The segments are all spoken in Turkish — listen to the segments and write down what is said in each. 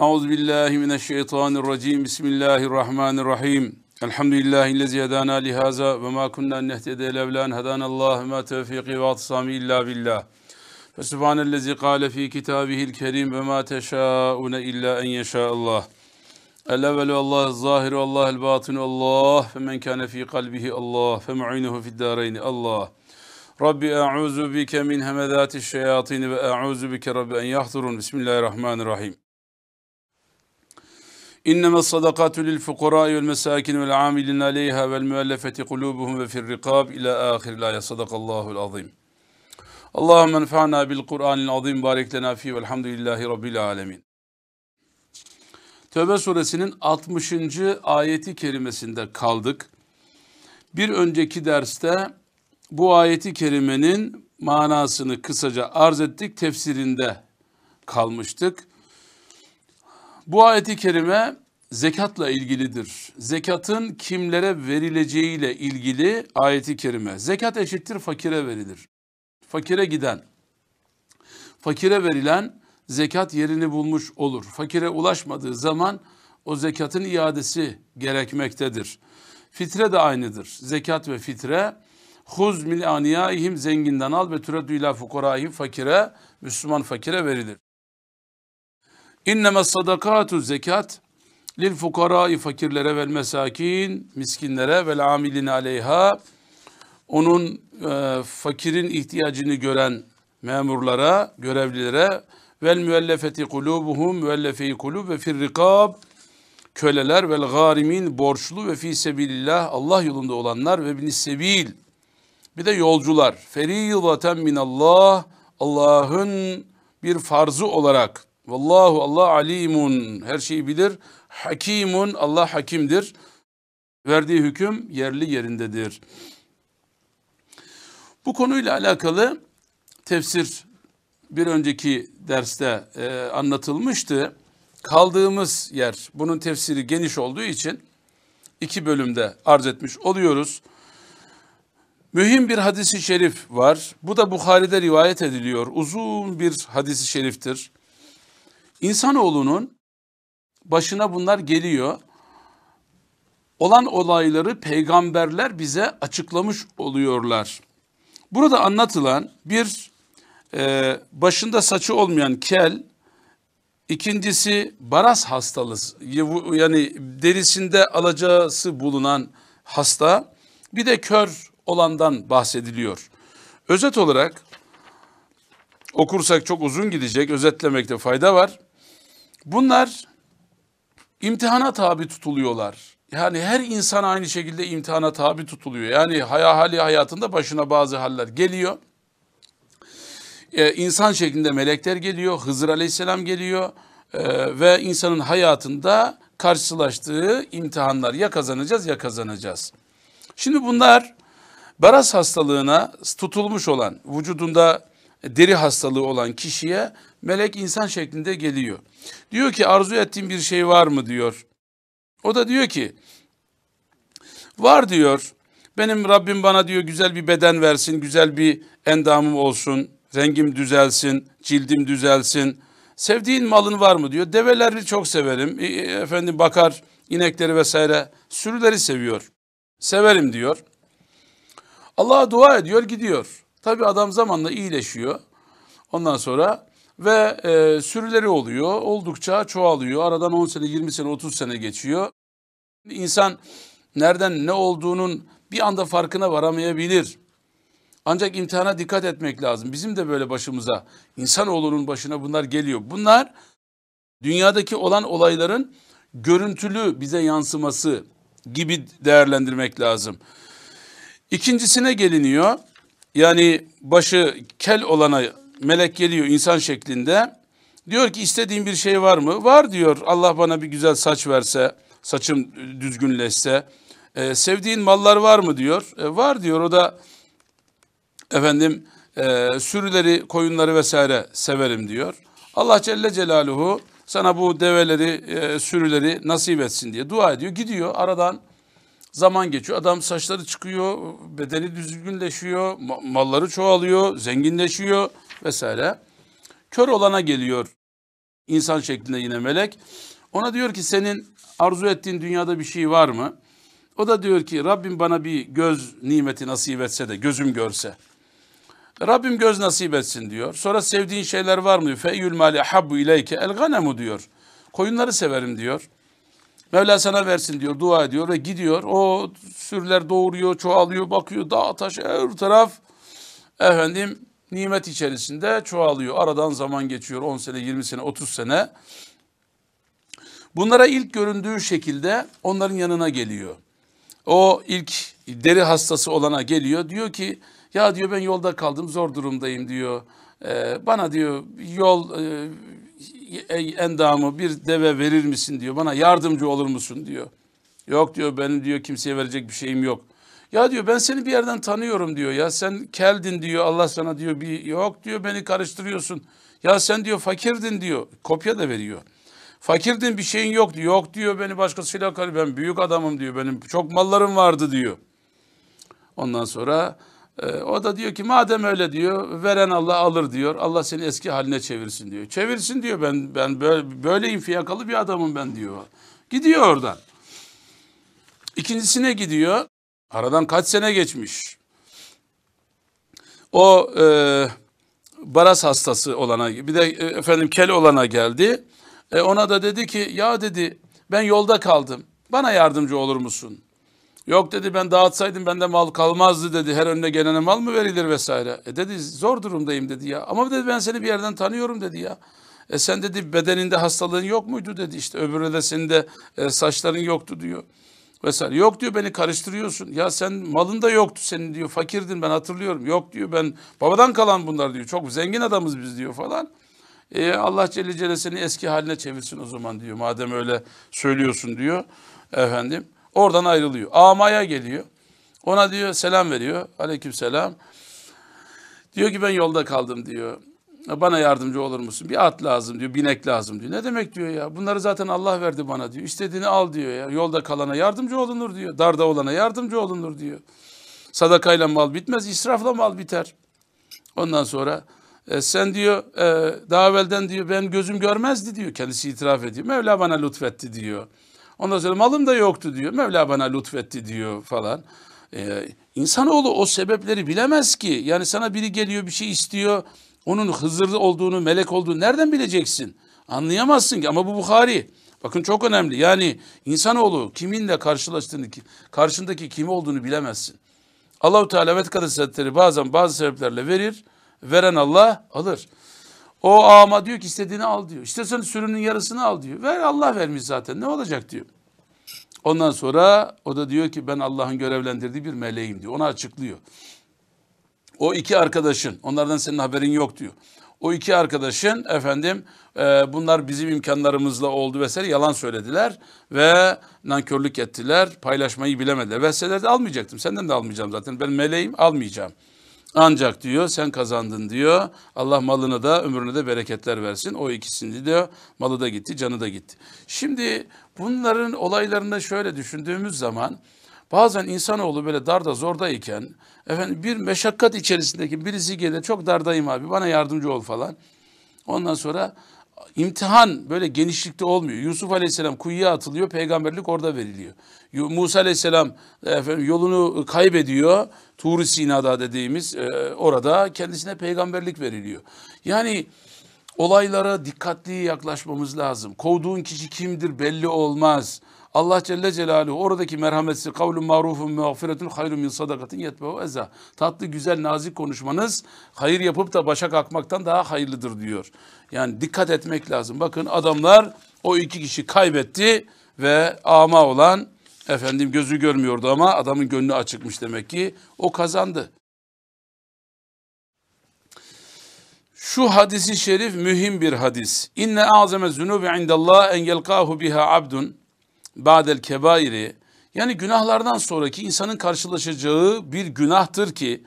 Euzu billahi mineşşeytanirracim. Bismillahirrahmanirrahim. Elhamdülillahi lezi hedana li haza ve ma kunna nehtede levlan hedanallah ma tevfiki ve atsami illa billah. Fe subhanellezi kâle fi kitabihil kerim ve ma teşâune illa en yeşâallah. El evvelu Allah, zahiru Allah, el batinu Allah, fe men kâne fi kalbihi Allah, fe mu'inuhu fiddareyni Allah. Rabbi e'uzu bike min hemedâti şeyatini ve e'uzu bike Rabbi en yahturun. Bismillahirrahmanirrahim. İnneme sadakatü lil fukarâi vel mesâkin vel âmilin aleyhâ vel müellefeti kulûbuhum ve firrikâb ilâ âhir lâye sadakallâhul azîm. Allahümme enfa'na bil Kur'anil azim barek lena fi rabbil alemin. Tövbe suresinin 60. ayeti kerimesinde kaldık. Bir önceki derste bu ayeti kerimenin manasını kısaca arz ettik, tefsirinde kalmıştık. Bu ayeti kerime zekatla ilgilidir. Zekatın kimlere verileceğiyle ilgili ayeti kerime. Zekat eşittir fakire verilir. Fakire giden, fakire verilen zekat yerini bulmuş olur. Fakire ulaşmadığı zaman o zekatın iadesi gerekmektedir. Fitre de aynıdır. Zekat ve fitre huz mil aniyahim zenginden al ve türedü ila fukarahim fakire Müslüman fakire verilir. İnneme sadakatu zekat lil fukarai fakirlere vel mesakin miskinlere vel amilin aleyha onun e, fakirin ihtiyacını gören memurlara, görevlilere vel müellefeti kulubuhum müellefe kulub ve firrikab köleler vel garimin borçlu ve fi sebilillah Allah yolunda olanlar ve bin sebil bir de yolcular feridaten minallah Allah'ın bir farzı olarak Vallahu Allah alimun her şeyi bilir. Hakimun Allah hakimdir. Verdiği hüküm yerli yerindedir. Bu konuyla alakalı tefsir bir önceki derste e, anlatılmıştı. Kaldığımız yer bunun tefsiri geniş olduğu için iki bölümde arz etmiş oluyoruz. Mühim bir hadisi şerif var. Bu da Bukhari'de rivayet ediliyor. Uzun bir hadisi şeriftir. İnsanoğlunun başına bunlar geliyor. Olan olayları peygamberler bize açıklamış oluyorlar. Burada anlatılan bir e, başında saçı olmayan kel, ikincisi baras hastalığı yani derisinde alacası bulunan hasta, bir de kör olandan bahsediliyor. Özet olarak okursak çok uzun gidecek, özetlemekte fayda var. Bunlar imtihana tabi tutuluyorlar. Yani her insan aynı şekilde imtihana tabi tutuluyor. Yani hayali hayatında başına bazı haller geliyor. Ee, insan şeklinde melekler geliyor, Hızır Aleyhisselam geliyor ee, ve insanın hayatında karşılaştığı imtihanlar ya kazanacağız ya kazanacağız. Şimdi bunlar Baras hastalığına tutulmuş olan, vücudunda deri hastalığı olan kişiye melek insan şeklinde geliyor. Diyor ki arzu ettiğin bir şey var mı diyor. O da diyor ki var diyor. Benim Rabbim bana diyor güzel bir beden versin, güzel bir endamım olsun, rengim düzelsin, cildim düzelsin. Sevdiğin malın var mı diyor. Develeri çok severim. E, e efendim bakar, inekleri vesaire. Sürüleri seviyor. Severim diyor. Allah'a dua ediyor, gidiyor. Tabi adam zamanla iyileşiyor. Ondan sonra ve e, sürüleri oluyor. Oldukça çoğalıyor. Aradan 10 sene, 20 sene, 30 sene geçiyor. İnsan nereden ne olduğunun bir anda farkına varamayabilir. Ancak imtihana dikkat etmek lazım. Bizim de böyle başımıza, insanoğlunun başına bunlar geliyor. Bunlar dünyadaki olan olayların görüntülü bize yansıması gibi değerlendirmek lazım. İkincisine geliniyor. Yani başı kel olana melek geliyor insan şeklinde. Diyor ki istediğin bir şey var mı? Var diyor. Allah bana bir güzel saç verse, saçım düzgünleşse. E, sevdiğin mallar var mı diyor. E, var diyor. O da efendim e, sürüleri, koyunları vesaire severim diyor. Allah Celle Celaluhu sana bu develeri, e, sürüleri nasip etsin diye dua ediyor. Gidiyor aradan zaman geçiyor. Adam saçları çıkıyor, bedeni düzgünleşiyor, malları çoğalıyor, zenginleşiyor vesaire. Kör olana geliyor insan şeklinde yine melek. Ona diyor ki senin arzu ettiğin dünyada bir şey var mı? O da diyor ki Rabbim bana bir göz nimeti nasip etse de gözüm görse. Rabbim göz nasip etsin diyor. Sonra sevdiğin şeyler var mı diyor. Feyyül mali habbu ileyke el ganemu diyor. Koyunları severim diyor. Mevla sana versin diyor dua ediyor ve gidiyor. O sürüler doğuruyor çoğalıyor bakıyor dağ taş her taraf efendim nimet içerisinde çoğalıyor. Aradan zaman geçiyor 10 sene, 20 sene, 30 sene. Bunlara ilk göründüğü şekilde onların yanına geliyor. O ilk deri hastası olana geliyor. Diyor ki ya diyor ben yolda kaldım zor durumdayım diyor. Ee, bana diyor yol e, e endamı bir deve verir misin diyor. Bana yardımcı olur musun diyor. Yok diyor benim diyor kimseye verecek bir şeyim yok. Ya diyor ben seni bir yerden tanıyorum diyor. Ya sen keldin diyor. Allah sana diyor bir yok diyor beni karıştırıyorsun. Ya sen diyor fakirdin diyor. Kopya da veriyor. Fakirdin bir şeyin yok diyor. Yok diyor beni başkasıyla karı ben büyük adamım diyor. Benim çok mallarım vardı diyor. Ondan sonra e, o da diyor ki madem öyle diyor veren Allah alır diyor. Allah seni eski haline çevirsin diyor. Çevirsin diyor ben ben böyle, böyleyim fiyakalı bir adamım ben diyor. Gidiyor oradan. İkincisine gidiyor. Aradan kaç sene geçmiş. O e, baras hastası olana bir de e, efendim kel olana geldi. E, ona da dedi ki ya dedi ben yolda kaldım. Bana yardımcı olur musun? Yok dedi ben dağıtsaydım bende mal kalmazdı dedi. Her önüne gelene mal mı verilir vesaire. E dedi zor durumdayım dedi ya. Ama dedi ben seni bir yerden tanıyorum dedi ya. E sen dedi bedeninde hastalığın yok muydu dedi işte öbürü de senin de e, saçların yoktu diyor vesaire. Yok diyor beni karıştırıyorsun. Ya sen malın da yoktu senin diyor. Fakirdin ben hatırlıyorum. Yok diyor ben babadan kalan bunlar diyor. Çok zengin adamız biz diyor falan. E, Allah Celle Celle seni eski haline çevirsin o zaman diyor. Madem öyle söylüyorsun diyor. Efendim oradan ayrılıyor. Amaya geliyor. Ona diyor selam veriyor. Aleyküm selam. Diyor ki ben yolda kaldım diyor bana yardımcı olur musun? Bir at lazım diyor, binek lazım diyor. Ne demek diyor ya? Bunları zaten Allah verdi bana diyor. İstediğini al diyor ya. Yolda kalana yardımcı olunur diyor. Darda olana yardımcı olunur diyor. Sadakayla mal bitmez, israfla mal biter. Ondan sonra e, sen diyor e, daha evvelden diyor ben gözüm görmezdi diyor. Kendisi itiraf ediyor. Mevla bana lütfetti diyor. Ondan sonra malım da yoktu diyor. Mevla bana lütfetti diyor falan. E, insanoğlu o sebepleri bilemez ki. Yani sana biri geliyor bir şey istiyor. Onun Hızır olduğunu, melek olduğunu nereden bileceksin? Anlayamazsın ki ama bu Bukhari. Bakın çok önemli. Yani insanoğlu kiminle karşılaştığını, karşındaki kimi olduğunu bilemezsin. Allahu Teala ve Hazretleri bazen bazı sebeplerle verir. Veren Allah alır. O ama diyor ki istediğini al diyor. İstersen sürünün yarısını al diyor. Ver Allah vermiş zaten ne olacak diyor. Ondan sonra o da diyor ki ben Allah'ın görevlendirdiği bir meleğim diyor. Onu açıklıyor. O iki arkadaşın, onlardan senin haberin yok diyor. O iki arkadaşın efendim e, bunlar bizim imkanlarımızla oldu vesaire yalan söylediler ve nankörlük ettiler. Paylaşmayı bilemediler. vesaire de almayacaktım. Senden de almayacağım zaten. Ben meleğim almayacağım. Ancak diyor sen kazandın diyor. Allah malını da ömrünü de bereketler versin. O ikisini diyor malı da gitti canı da gitti. Şimdi bunların olaylarını şöyle düşündüğümüz zaman Bazen insanoğlu böyle darda zordayken efendim bir meşakkat içerisindeki birisi gelir çok dardayım abi bana yardımcı ol falan. Ondan sonra imtihan böyle genişlikte olmuyor. Yusuf Aleyhisselam kuyuya atılıyor, peygamberlik orada veriliyor. Musa Aleyhisselam efendim, yolunu kaybediyor. Tur-i Sina'da dediğimiz e, orada kendisine peygamberlik veriliyor. Yani olaylara dikkatli yaklaşmamız lazım. Kovduğun kişi kimdir belli olmaz. Allah Celle Celaluhu oradaki merhametsi kavlun marufun mağfiretun hayrun min sadakatin yetbehu eza. Tatlı güzel nazik konuşmanız hayır yapıp da başa kalkmaktan daha hayırlıdır diyor. Yani dikkat etmek lazım. Bakın adamlar o iki kişi kaybetti ve ama olan efendim gözü görmüyordu ama adamın gönlü açıkmış demek ki o kazandı. Şu hadisi şerif mühim bir hadis. İnne azame zunubi indallah en yelkahu biha abdun ba'del kebairi yani günahlardan sonraki insanın karşılaşacağı bir günahtır ki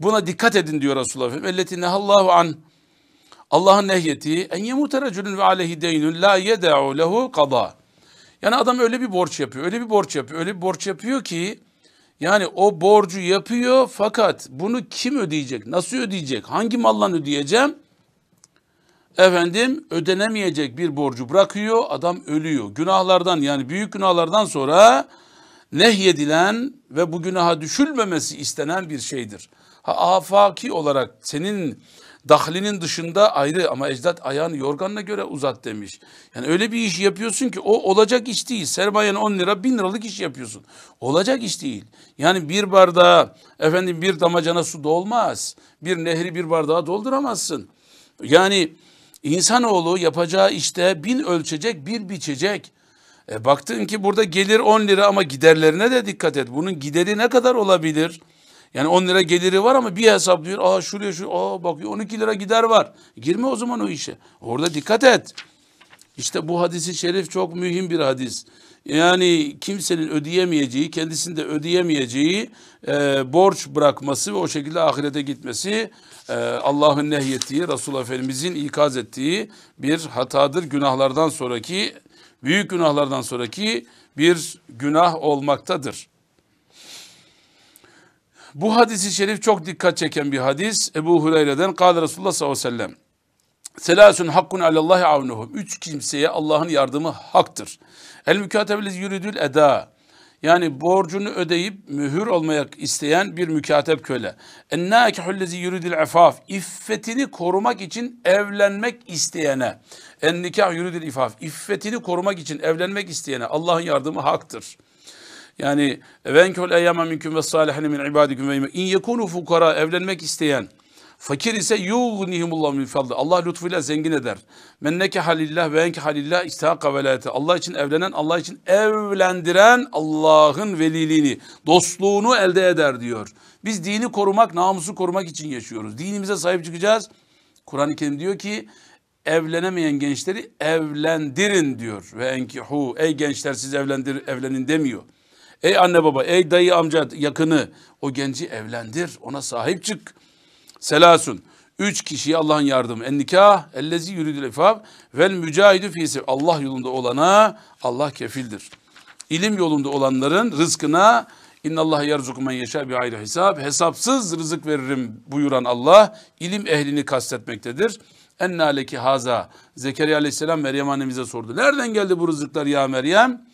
buna dikkat edin diyor Resulullah Efendimiz. Elleti nehallahu an Allah'ın nehyeti en yemute racülün ve aleyhi deynün la yede'u lehu kada. Yani adam öyle bir borç yapıyor, öyle bir borç yapıyor, öyle bir borç yapıyor ki yani o borcu yapıyor fakat bunu kim ödeyecek, nasıl ödeyecek, hangi mallan ödeyeceğim efendim ödenemeyecek bir borcu bırakıyor, adam ölüyor. Günahlardan yani büyük günahlardan sonra nehyedilen ve bu günaha düşülmemesi istenen bir şeydir. Ha, afaki olarak senin dahlinin dışında ayrı ama ecdat ayağını yorganına göre uzat demiş. Yani öyle bir iş yapıyorsun ki o olacak iş değil. Sermayen 10 lira 1000 liralık iş yapıyorsun. Olacak iş değil. Yani bir bardağa efendim bir damacana su dolmaz. Bir nehri bir bardağa dolduramazsın. Yani İnsanoğlu yapacağı işte bin ölçecek, bir biçecek. E baktın ki burada gelir 10 lira ama giderlerine de dikkat et. Bunun gideri ne kadar olabilir? Yani 10 lira geliri var ama bir hesaplıyor. Aa şuraya şu aa bakıyor 12 lira gider var. Girme o zaman o işe. Orada dikkat et. İşte bu hadisi şerif çok mühim bir hadis. Yani kimsenin ödeyemeyeceği, kendisinin de ödeyemeyeceği e, borç bırakması ve o şekilde ahirete gitmesi ee, Allah'ın nehyettiği, Resul Efendimizin ikaz ettiği bir hatadır. Günahlardan sonraki, büyük günahlardan sonraki bir günah olmaktadır. Bu hadisi şerif çok dikkat çeken bir hadis. Ebu Hureyre'den Kâle Resulullah sallallahu aleyhi ve sellem. Selasun hakkun alallahi avnuhum. Üç kimseye Allah'ın yardımı haktır. El mükatebeliz yürüdül eda. Yani borcunu ödeyip mühür olmayak isteyen bir mükatep köle. Ennâkihullezî yuridil afaf. İffetini korumak için evlenmek isteyene. En nikah yuridil ifaf. İffetini korumak için evlenmek isteyene Allah'ın yardımı haktır. Yani venkül eyyama minkum ve salihine min ibadikum ve in yekunu fukara evlenmek isteyen Fakir ise yughnihimullah min fadli. Allah lütfuyla zengin eder. Men halillah ve enke halillah istihaka velayeti. Allah için evlenen, Allah için evlendiren Allah'ın veliliğini, dostluğunu elde eder diyor. Biz dini korumak, namusu korumak için yaşıyoruz. Dinimize sahip çıkacağız. Kur'an-ı Kerim diyor ki evlenemeyen gençleri evlendirin diyor. Ve hu, ey gençler siz evlendir, evlenin demiyor. Ey anne baba, ey dayı amca yakını o genci evlendir, ona sahip çık. Selasun. Üç kişiye Allah'ın yardımı. En nikah ellezi yürüdül ifab ve mücahidü fisi. Allah yolunda olana Allah kefildir. İlim yolunda olanların rızkına İnna Allah yerzuku men yeşâ bi ayrı hesap. Hesapsız rızık veririm buyuran Allah ilim ehlini kastetmektedir. Enna leki haza. Zekeriya aleyhisselam Meryem annemize sordu. Nereden geldi bu rızıklar ya Meryem?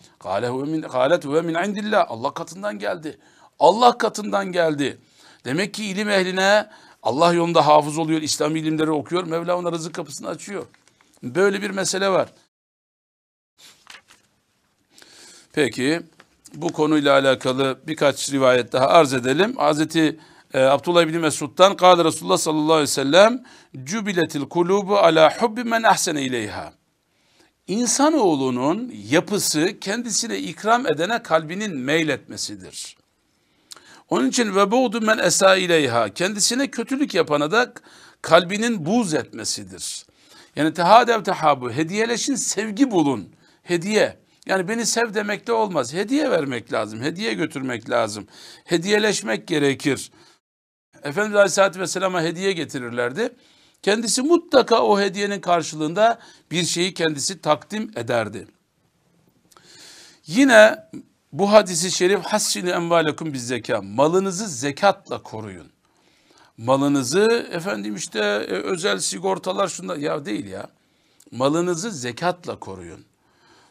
Kâlet ve min indillah. Allah katından geldi. Allah katından geldi. Demek ki ilim ehline Allah yolunda hafız oluyor, İslam ilimleri okuyor. Mevla ona rızık kapısını açıyor. Böyle bir mesele var. Peki bu konuyla alakalı birkaç rivayet daha arz edelim. Hazreti e, Abdullah bin Mesud'dan Kâle Resulullah sallallahu aleyhi ve sellem Cübiletil kulubu ala hubbi men ahsene ileyha. İnsanoğlunun yapısı kendisine ikram edene kalbinin meyletmesidir. Onun için ve buğdu men esa ileyha kendisine kötülük yapana da kalbinin buz etmesidir. Yani tehadev tehabu hediyeleşin sevgi bulun. Hediye. Yani beni sev demekle olmaz. Hediye vermek lazım. Hediye götürmek lazım. Hediyeleşmek gerekir. Efendimiz Aleyhisselatü Vesselam'a hediye getirirlerdi. Kendisi mutlaka o hediyenin karşılığında bir şeyi kendisi takdim ederdi. Yine bu hadisi şerif hassili envalekum biz zeka. Malınızı zekatla koruyun. Malınızı efendim işte e, özel sigortalar şunda ya değil ya. Malınızı zekatla koruyun.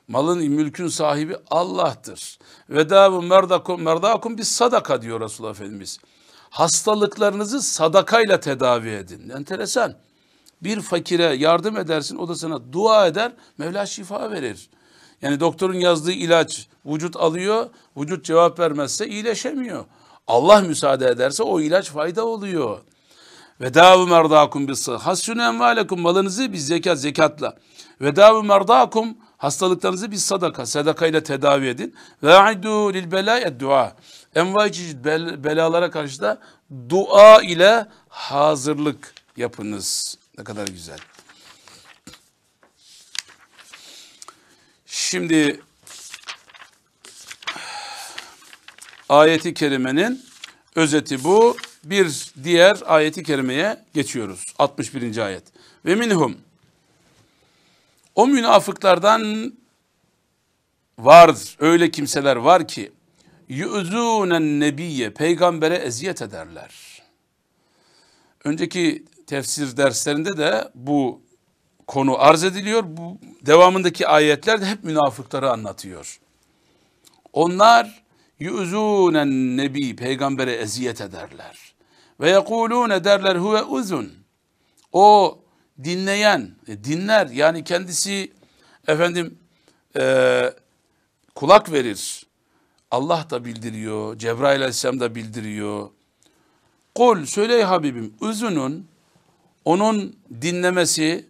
Malın mülkün sahibi Allah'tır. Ve Vedavu merdakum merdakum biz sadaka diyor Resulullah Efendimiz. Hastalıklarınızı sadakayla tedavi edin. Enteresan. Bir fakire yardım edersin o da sana dua eder Mevla şifa verir. Yani doktorun yazdığı ilaç vücut alıyor, vücut cevap vermezse iyileşemiyor. Allah müsaade ederse o ilaç fayda oluyor. Ve davu merdakum bis hasunü envalekum malınızı biz zekat zekatla. Ve davu merdakum hastalıklarınızı biz sadaka sadakayla tedavi edin. Ve aidu lil belaya dua. Envaici bel, belalara karşı da dua ile hazırlık yapınız. Ne kadar güzel. Şimdi ayeti kerimenin özeti bu. Bir diğer ayeti kerimeye geçiyoruz. 61. ayet. Ve minhum o münafıklardan vardır. Öyle kimseler var ki yüzünen nebiye peygambere eziyet ederler. Önceki tefsir derslerinde de bu konu arz ediliyor. Bu, devamındaki ayetler de hep münafıkları anlatıyor. Onlar yüzûnen nebi peygambere eziyet ederler. Ve yekulûne derler huve uzun. O dinleyen, e, dinler yani kendisi efendim e, kulak verir. Allah da bildiriyor, Cebrail aleyhisselam da bildiriyor. Kul söyley Habibim, üzünün onun dinlemesi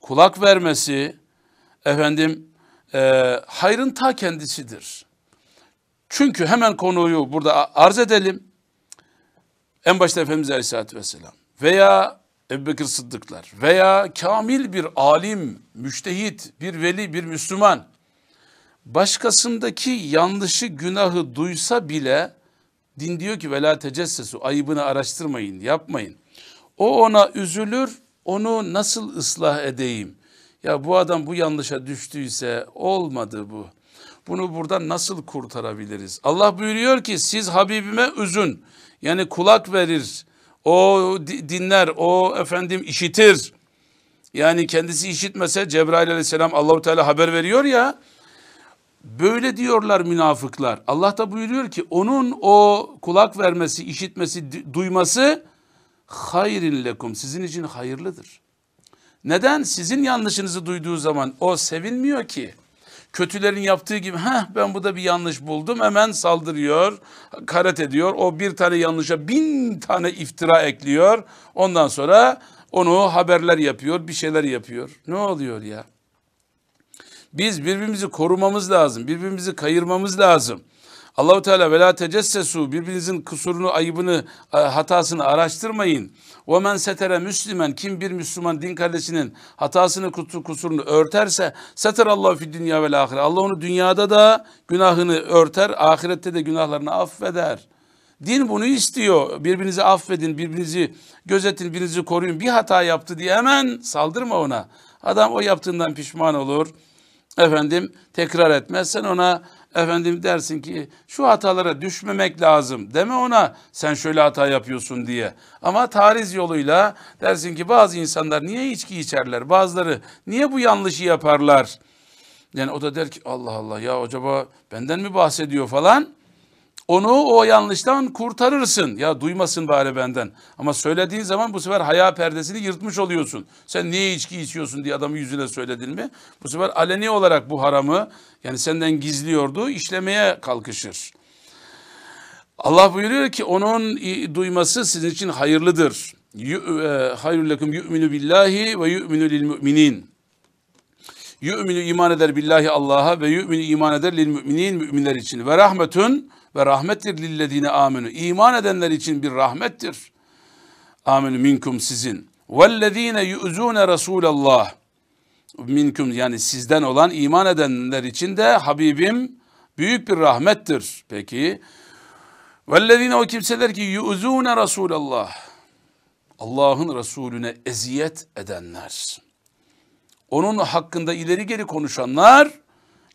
kulak vermesi, efendim e, hayrın ta kendisidir. Çünkü hemen konuyu burada arz edelim. En başta Efendimiz Aleyhisselatü Vesselam veya Bekir Sıddıklar veya kamil bir alim, müştehit, bir veli, bir Müslüman başkasındaki yanlışı, günahı duysa bile din diyor ki vela tecessesu ayıbını araştırmayın, yapmayın. O ona üzülür, onu nasıl ıslah edeyim? Ya bu adam bu yanlışa düştüyse olmadı bu. Bunu buradan nasıl kurtarabiliriz? Allah buyuruyor ki siz Habibime üzün. Yani kulak verir. O dinler, o efendim işitir. Yani kendisi işitmese Cebrail aleyhisselam Allahu Teala haber veriyor ya. Böyle diyorlar münafıklar. Allah da buyuruyor ki onun o kulak vermesi, işitmesi, duyması hayrin lekum sizin için hayırlıdır. Neden? Sizin yanlışınızı duyduğu zaman o sevinmiyor ki. Kötülerin yaptığı gibi ha ben bu da bir yanlış buldum hemen saldırıyor, karet ediyor. O bir tane yanlışa bin tane iftira ekliyor. Ondan sonra onu haberler yapıyor, bir şeyler yapıyor. Ne oluyor ya? Biz birbirimizi korumamız lazım, birbirimizi kayırmamız lazım. Allahu Teala ve la tecessesu birbirinizin kusurunu, ayıbını, e, hatasını araştırmayın. Ve men setere müslimen kim bir Müslüman din kardeşinin hatasını, kusurunu örterse seter Allah fi dünya ve ahire. Allah onu dünyada da günahını örter, ahirette de günahlarını affeder. Din bunu istiyor. Birbirinizi affedin, birbirinizi gözetin, birbirinizi koruyun. Bir hata yaptı diye hemen saldırma ona. Adam o yaptığından pişman olur. Efendim tekrar etmez. Sen ona Efendim dersin ki şu hatalara düşmemek lazım. Deme ona sen şöyle hata yapıyorsun diye. Ama tariz yoluyla dersin ki bazı insanlar niye içki içerler? Bazıları niye bu yanlışı yaparlar? Yani o da der ki Allah Allah ya acaba benden mi bahsediyor falan. Onu o yanlıştan kurtarırsın. Ya duymasın bari benden. Ama söylediğin zaman bu sefer haya perdesini yırtmış oluyorsun. Sen niye içki içiyorsun diye adamın yüzüne söyledin mi? Bu sefer aleni olarak bu haramı yani senden gizliyordu işlemeye kalkışır. Allah buyuruyor ki onun duyması sizin için hayırlıdır. E, hayrul lekum yu'minu billahi ve yu'minu lil mu'minin. Yu'minu iman eder billahi Allah'a ve yu'minu iman eder lil müminin müminler için. Ve rahmetun ve rahmettir lillezine amenu. İman edenler için bir rahmettir. Amenu minkum sizin. Vellezine yu'zune Resulallah. Minkum yani sizden olan iman edenler için de Habibim büyük bir rahmettir. Peki. Vellezine o kimseler ki yu'zune Resulallah. Allah'ın Resulüne eziyet edenler. Onun hakkında ileri geri konuşanlar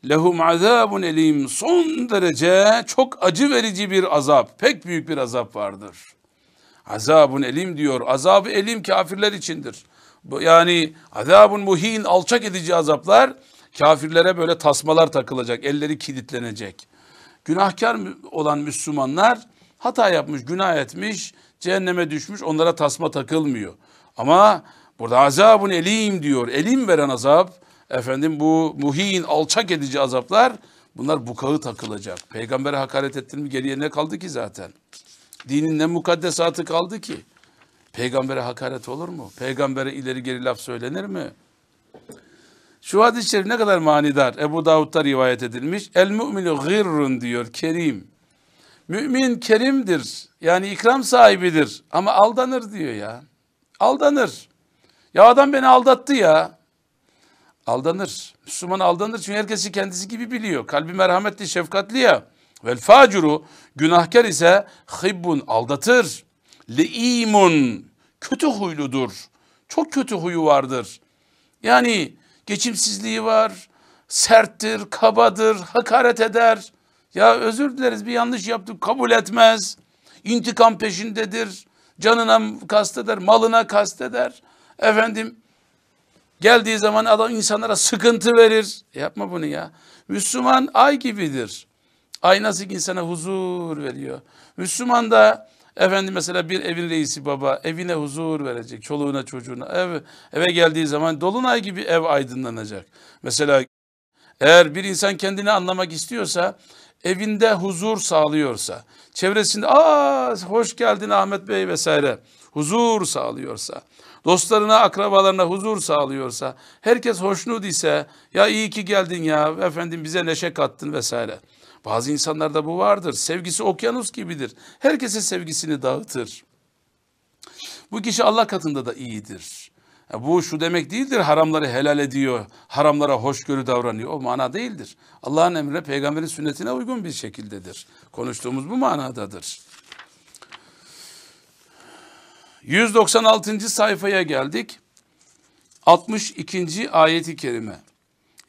lehum azabun elim son derece çok acı verici bir azap pek büyük bir azap vardır. Azabun elim diyor azabı elim kafirler içindir. Yani azabun muhin alçak edici azaplar kafirlere böyle tasmalar takılacak elleri kilitlenecek. Günahkar olan Müslümanlar hata yapmış günah etmiş cehenneme düşmüş onlara tasma takılmıyor. Ama burada azabun elim diyor elim veren azap Efendim bu muhin alçak edici azaplar bunlar bukağı takılacak. Peygamber'e hakaret ettin mi geriye ne kaldı ki zaten? Dinin ne mukaddesatı kaldı ki? Peygamber'e hakaret olur mu? Peygamber'e ileri geri laf söylenir mi? Şu hadis-i şerif ne kadar manidar. Ebu Davud'da rivayet edilmiş. El müminü gırrun diyor kerim. Mümin kerimdir. Yani ikram sahibidir. Ama aldanır diyor ya. Aldanır. Ya adam beni aldattı ya. Aldanır. Müslüman aldanır çünkü herkesi kendisi gibi biliyor. Kalbi merhametli, şefkatli ya. Vel facuru günahkar ise hibbun aldatır. Leimun kötü huyludur. Çok kötü huyu vardır. Yani geçimsizliği var, serttir, kabadır, hakaret eder. Ya özür dileriz bir yanlış yaptık kabul etmez. İntikam peşindedir. Canına kasteder, malına kasteder. Efendim Geldiği zaman adam insanlara sıkıntı verir. Yapma bunu ya. Müslüman ay gibidir. Ay nasıl ki insana huzur veriyor. Müslüman da efendim mesela bir evin reisi baba evine huzur verecek. Çoluğuna çocuğuna ev, eve geldiği zaman dolunay gibi ev aydınlanacak. Mesela eğer bir insan kendini anlamak istiyorsa evinde huzur sağlıyorsa, çevresinde aa hoş geldin Ahmet Bey vesaire huzur sağlıyorsa, dostlarına, akrabalarına huzur sağlıyorsa, herkes hoşnut ise, ya iyi ki geldin ya, efendim bize neşe kattın vesaire. Bazı insanlarda bu vardır. Sevgisi okyanus gibidir. Herkese sevgisini dağıtır. Bu kişi Allah katında da iyidir. bu şu demek değildir haramları helal ediyor, haramlara hoşgörü davranıyor. O mana değildir. Allah'ın emri peygamberin sünnetine uygun bir şekildedir. Konuştuğumuz bu manadadır. 196. sayfaya geldik. 62. ayeti kerime.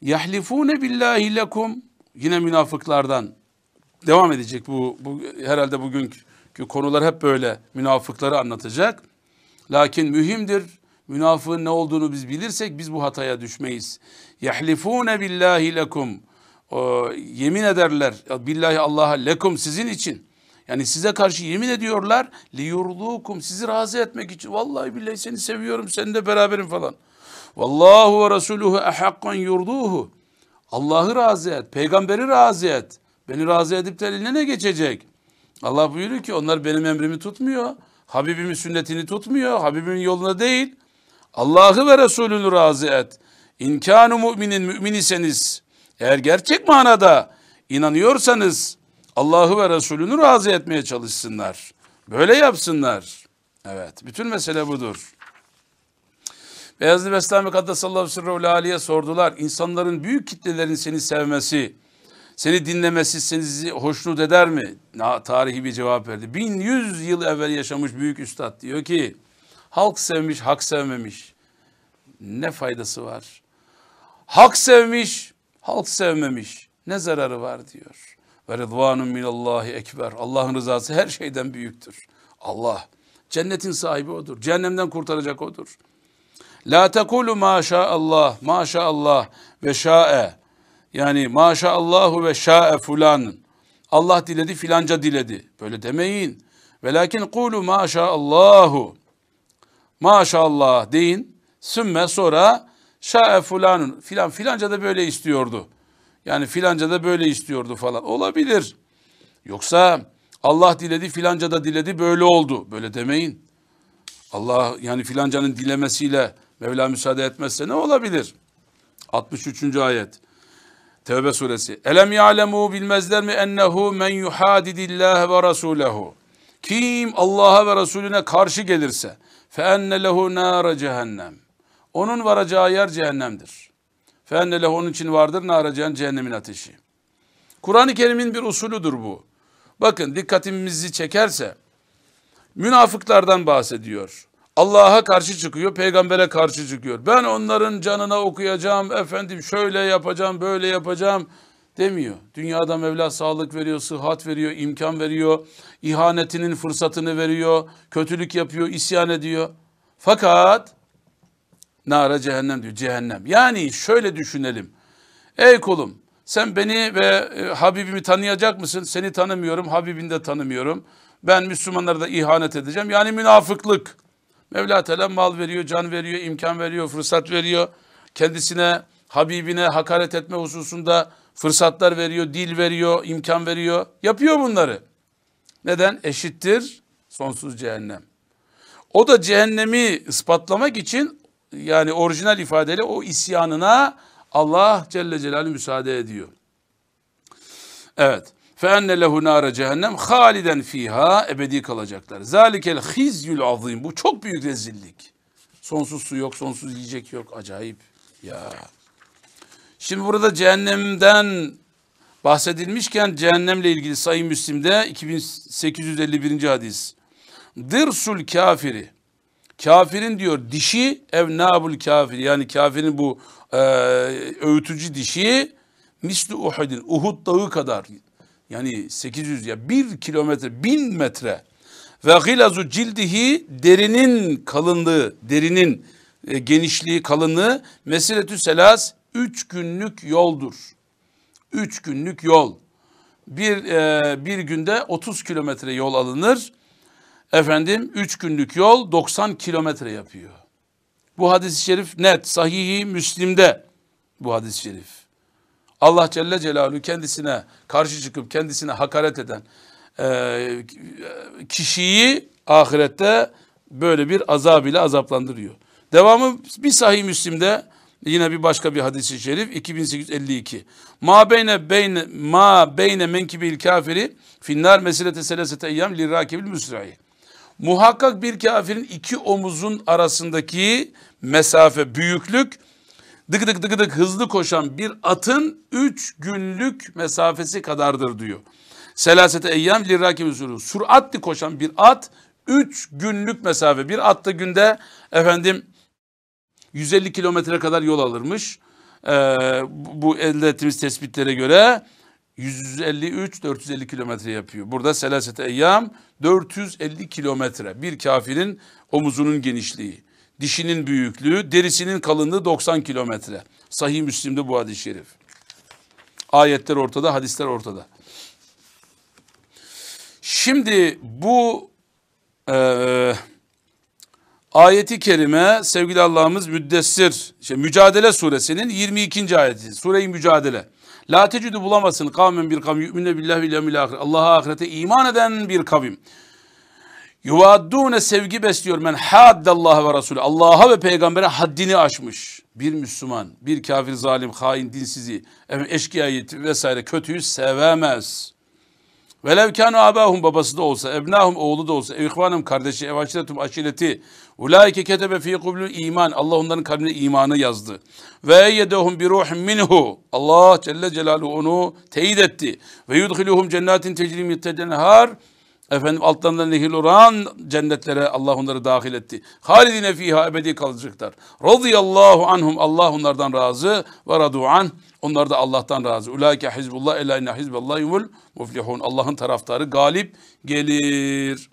Yahlifune billahi lekum yine münafıklardan devam edecek bu, bu herhalde bugünkü konular hep böyle münafıkları anlatacak. Lakin mühimdir münafığın ne olduğunu biz bilirsek biz bu hataya düşmeyiz. Yahlifune billahi lekum o, yemin ederler billahi Allah'a lekum sizin için yani size karşı yemin ediyorlar. Liyurlukum sizi razı etmek için. Vallahi billahi seni seviyorum. Seninle beraberim falan. Vallahu ve resuluhu ehakkan yurduhu. Allah'ı razı et. Peygamberi razı et. Beni razı edip de eline ne geçecek? Allah buyuruyor ki onlar benim emrimi tutmuyor. Habibimin sünnetini tutmuyor. Habibimin yoluna değil. Allah'ı ve Resulünü razı et. İmkanı müminin mümin iseniz eğer gerçek manada inanıyorsanız Allah'ı ve Resulünü razı etmeye çalışsınlar. Böyle yapsınlar. Evet, bütün mesele budur. Beyazlı Bestami Kadda sallallahu aleyhi ve sordular. İnsanların büyük kitlelerin seni sevmesi, seni dinlemesi sizi hoşnut eder mi? Tarihi bir cevap verdi. 1100 yıl evvel yaşamış büyük üstad diyor ki, halk sevmiş, hak sevmemiş. Ne faydası var? Hak sevmiş, halk sevmemiş. Ne zararı var diyor. Ve rızvanun minallahi ekber. Allah'ın rızası her şeyden büyüktür. Allah. Cennetin sahibi odur. Cehennemden kurtaracak odur. La tekulu maşaallah, maşaallah ve şa'e. Yani maşaallahu ve şa'e fulan. Allah diledi filanca diledi. Böyle demeyin. Velakin kulu maşaallahu. Maşallah deyin. Sümme sonra şa'e fulanun. Filan filanca da böyle istiyordu. Yani filanca da böyle istiyordu falan. Olabilir. Yoksa Allah diledi filanca da diledi böyle oldu. Böyle demeyin. Allah yani filancanın dilemesiyle Mevla müsaade etmezse ne olabilir? 63. ayet. Tevbe suresi. Elem ya'lemu bilmezler mi ennehu men yuhadidillah ve rasulehu. Kim Allah'a ve Resulüne karşı gelirse fe enne lehu nara cehennem. Onun varacağı yer cehennemdir. Fennele onun için vardır naracan cehennemin ateşi. Kur'an-ı Kerim'in bir usulüdür bu. Bakın dikkatimizi çekerse münafıklardan bahsediyor. Allah'a karşı çıkıyor, peygambere karşı çıkıyor. Ben onların canına okuyacağım, efendim şöyle yapacağım, böyle yapacağım demiyor. Dünyada Mevla sağlık veriyor, sıhhat veriyor, imkan veriyor, ihanetinin fırsatını veriyor, kötülük yapıyor, isyan ediyor. Fakat Nara cehennem diyor. Cehennem. Yani şöyle düşünelim. Ey kulum sen beni ve e, Habibimi tanıyacak mısın? Seni tanımıyorum, Habibini de tanımıyorum. Ben Müslümanlara da ihanet edeceğim. Yani münafıklık. Mevla Teala mal veriyor, can veriyor, imkan veriyor, fırsat veriyor. Kendisine, Habibine hakaret etme hususunda fırsatlar veriyor, dil veriyor, imkan veriyor. Yapıyor bunları. Neden? Eşittir sonsuz cehennem. O da cehennemi ispatlamak için yani orijinal ifadeyle o isyanına Allah Celle Celaluhu müsaade ediyor. Evet. فَاَنَّ لَهُ نَارَ cehennem haliden fiha ebedi kalacaklar. Zalikel hizyül azim. Bu çok büyük rezillik. Sonsuz su yok, sonsuz yiyecek yok. Acayip. Ya. Şimdi burada cehennemden bahsedilmişken cehennemle ilgili Sayın Müslim'de 2851. hadis. Dırsul kafiri Kafirin diyor dişi ev nabul kafir yani kafirin bu e, öğütücü dişi mislu Uhud'in Uhud dağı kadar yani 800 ya 1 kilometre 1000 metre ve gilazu cildihi derinin kalınlığı derinin e, genişliği kalınlığı mesiletü selas 3 günlük yoldur. 3 günlük yol. Bir, e, bir günde 30 kilometre yol alınır efendim 3 günlük yol 90 kilometre yapıyor. Bu hadis-i şerif net, sahihi Müslim'de bu hadis-i şerif. Allah Celle Celaluhu kendisine karşı çıkıp kendisine hakaret eden e, kişiyi ahirette böyle bir azab ile azaplandırıyor. Devamı bir sahih Müslim'de yine bir başka bir hadisi şerif 2852. Ma beyne beyne ma beyne menkibil kafiri finnar mesilete selesete eyyam lirrakibil müsra'i. Muhakkak bir kafirin iki omuzun arasındaki mesafe, büyüklük dık dık dık dık hızlı koşan bir atın üç günlük mesafesi kadardır diyor. Selasete eyyam lirrakim usulü. Suratli koşan bir at üç günlük mesafe. Bir at da günde efendim 150 kilometre kadar yol alırmış. Ee, bu elde ettiğimiz tespitlere göre 153 450 kilometre yapıyor. Burada selasete eyyam 450 kilometre. Bir kafirin omuzunun genişliği, dişinin büyüklüğü, derisinin kalınlığı 90 kilometre. Sahih Müslim'de bu hadis-i şerif. Ayetler ortada, hadisler ortada. Şimdi bu e, ayeti kerime sevgili Allah'ımız Müddessir, işte Mücadele suresinin 22. ayeti. Sure-i Mücadele. La tecidu bulamazsın kavmen bir kavim yu'minne billahi ve yevmil ahir. Allah'a ahirete iman eden bir kavim. Yuvaddune sevgi besliyor men haddallaha ve Resulü. Allah'a ve peygambere haddini aşmış. Bir Müslüman, bir kafir, zalim, hain, dinsizi, eşkıyayı vesaire kötüyü sevemez. Velev kânu abâhum babası da olsa, ebnâhum oğlu da olsa, ev kardeşi, ev aşiretum aşireti, Ulaike ketebe fi kullu iman. Allah onların kalbine imanı yazdı. Ve yedehum bi ruhin minhu. Allah Celle Celaluhu onu teyit etti. Ve yudhiluhum cennetin tecri min tedenhar. Efendim altlarından nehir oran cennetlere Allah onları dahil etti. Halidine fiha ebedi kalacaklar. Radıyallahu anhum. Allah onlardan razı ve radu an. Onlar da Allah'tan razı. Ulaike hizbullah elayna inne hizballahimul muflihun. Allah'ın taraftarı galip gelir.